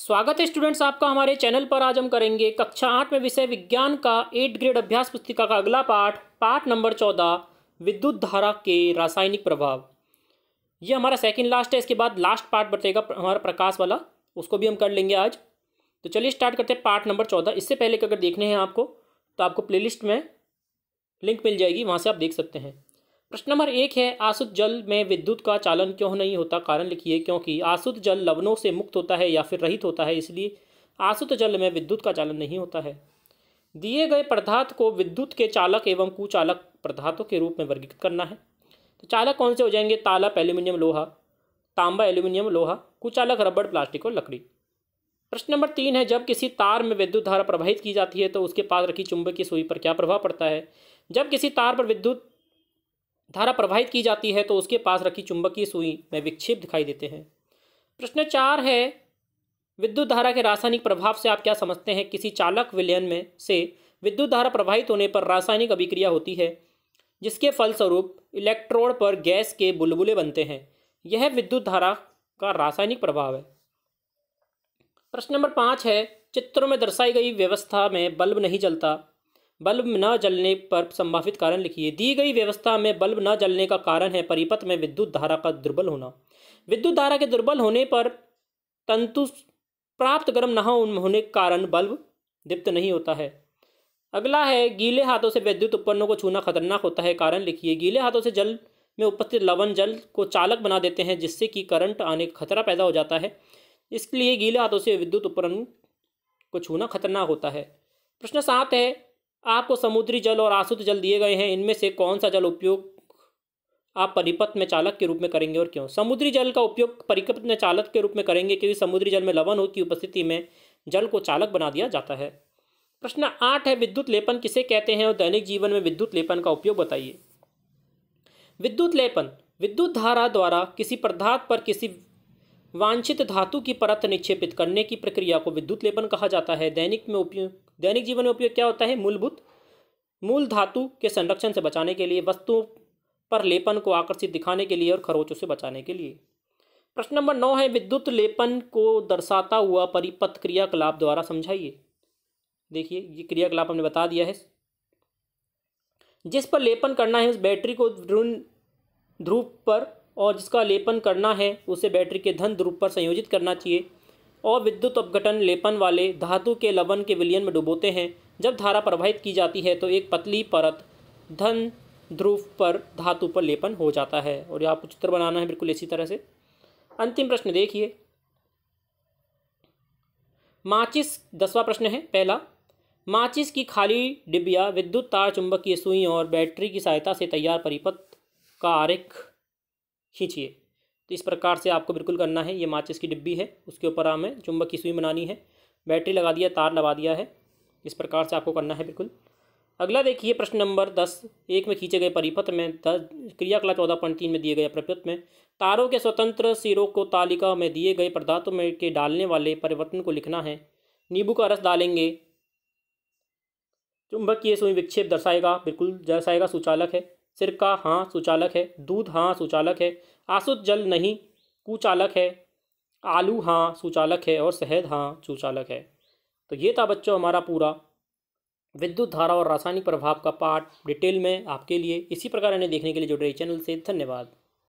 स्वागत है स्टूडेंट्स आपका हमारे चैनल पर आज हम करेंगे कक्षा आठ में विषय विज्ञान का एट ग्रेड अभ्यास पुस्तिका का अगला पाठ पाठ नंबर चौदह विद्युत धारा के रासायनिक प्रभाव ये हमारा सेकंड लास्ट है इसके बाद लास्ट पार्ट बतेगा हमारा प्रकाश वाला उसको भी हम कर लेंगे आज तो चलिए स्टार्ट करते हैं पार्ट नंबर चौदह इससे पहले अगर देखने हैं आपको तो आपको प्ले में लिंक मिल जाएगी वहाँ से आप देख सकते हैं प्रश्न नंबर एक है आसुत जल में विद्युत का चालन क्यों नहीं होता कारण लिखिए क्योंकि आसुत जल लवणों से मुक्त होता है या फिर रहित होता है इसलिए आसुत जल में विद्युत का चालन नहीं होता है दिए गए पदार्थ को विद्युत के चालक एवं कुचालक पदार्थों के रूप में वर्गीकृत करना है तो चालक कौन से हो जाएंगे तालप एल्यूमिनियम लोहा तांबा एल्यूमिनियम लोहा कुचालक रबड़ प्लास्टिक और लकड़ी प्रश्न नंबर तीन है जब किसी तार में विद्युत धारा प्रवाहित की जाती है तो उसके पास रखी चुंबकीय सुई पर क्या प्रभाव पड़ता है जब किसी तार पर विद्युत धारा प्रवाहित की जाती है तो उसके पास रखी चुंबकीय सुई में विक्षेप दिखाई देते हैं प्रश्न चार है विद्युत धारा के रासायनिक प्रभाव से आप क्या समझते हैं किसी चालक विलयन में से विद्युत धारा प्रवाहित होने पर रासायनिक अभिक्रिया होती है जिसके फलस्वरूप इलेक्ट्रोड पर गैस के बुलबुले बनते हैं यह विद्युत धारा का रासायनिक प्रभाव है प्रश्न नंबर पाँच है चित्रों में दर्शाई गई व्यवस्था में बल्ब नहीं जलता बल्ब न जलने पर संभावित कारण लिखिए दी गई व्यवस्था में बल्ब न जलने का कारण है परिपथ में विद्युत धारा का दुर्बल होना विद्युत धारा के दुर्बल होने पर तंतु प्राप्त गर्म न होने के कारण बल्ब दीप्त नहीं होता है अगला है गीले हाथों से विद्युत उपकरणों को छूना खतरनाक होता है कारण लिखिए गीले हाथों से जल में उपस्थित लवण जल को चालक बना देते हैं जिससे कि करंट आने का खतरा पैदा हो जाता है इसके लिए गीले हाथों से विद्युत उपकरण को छूना खतरनाक होता है प्रश्न सात है आपको समुद्री जल और आसुत जल दिए गए हैं इनमें से कौन सा जल उपयोग आप परिपथ में चालक के रूप में करेंगे और क्यों समुद्री जल का उपयोग परिपथ में चालक के रूप में करेंगे क्योंकि समुद्री जल में लवन की उपस्थिति में जल को चालक बना दिया जाता है प्रश्न आठ है विद्युत लेपन किसे कहते हैं और दैनिक जीवन में विद्युत लेपन का उपयोग बताइए विद्युत लेपन विद्युत धारा द्वारा किसी पदार्थ पर किसी वांछित धातु की परत निक्षेपित करने की प्रक्रिया को विद्युत लेपन कहा जाता है दैनिक में उपयोग दैनिक जीवन में उपयोग क्या होता है मूलभूत मूल धातु के संरक्षण से बचाने के लिए वस्तुओं पर लेपन को आकर्षित दिखाने के लिए और खरोचों से बचाने के लिए प्रश्न नंबर नौ है विद्युत लेपन को दर्शाता हुआ परिपथ क्रियाकलाप द्वारा समझाइए देखिए ये क्रियाकलाप हमने बता दिया है जिस पर लेपन करना है उस बैटरी को ध्रुन ध्रुव पर और जिसका लेपन करना है उसे बैटरी के धन ध्रुव पर संयोजित करना चाहिए और विद्युत अपघटन लेपन वाले धातु के लवण के विलियन में डुबोते हैं जब धारा प्रवाहित की जाती है तो एक पतली परत धन ध्रुव पर धातु पर लेपन हो जाता है और आपको चित्र बनाना है बिल्कुल इसी तरह से अंतिम प्रश्न देखिए माचिस दसवा प्रश्न है पहला माचिस की खाली डिबिया विद्युत तार चुंबकीय सुई और बैटरी की सहायता से तैयार परिपथ का आरेख खींचिए तो इस प्रकार से आपको बिल्कुल करना है ये माचिस की डिब्बी है उसके ऊपर हमें चुंबक की सुई बनानी है बैटरी लगा दिया तार लगा दिया है इस प्रकार से आपको करना है बिल्कुल अगला देखिए प्रश्न नंबर दस एक में खींचे गए परिपथ में दस क्रियाकला चौदह पॉइंट तीन में दिए गए परिपथ में तारों के स्वतंत्र सिरों को तालिका में दिए गए पदार्थों में के डालने वाले परिवर्तन को लिखना है नींबू का रस डालेंगे चुंबक की सुई विक्षेप दर्शाएगा बिल्कुल दर्शाएगा सुचालक है सिरका हाँ सुचालक है दूध हाँ सुचालक है आसुत जल नहीं कुचालक है आलू हाँ सुचालक है और शहद हाँ सुचालक है तो ये था बच्चों हमारा पूरा विद्युत धारा और रासायनिक प्रभाव का पार्ट डिटेल में आपके लिए इसी प्रकार इन्हें देखने के लिए जुड़ रही चैनल से धन्यवाद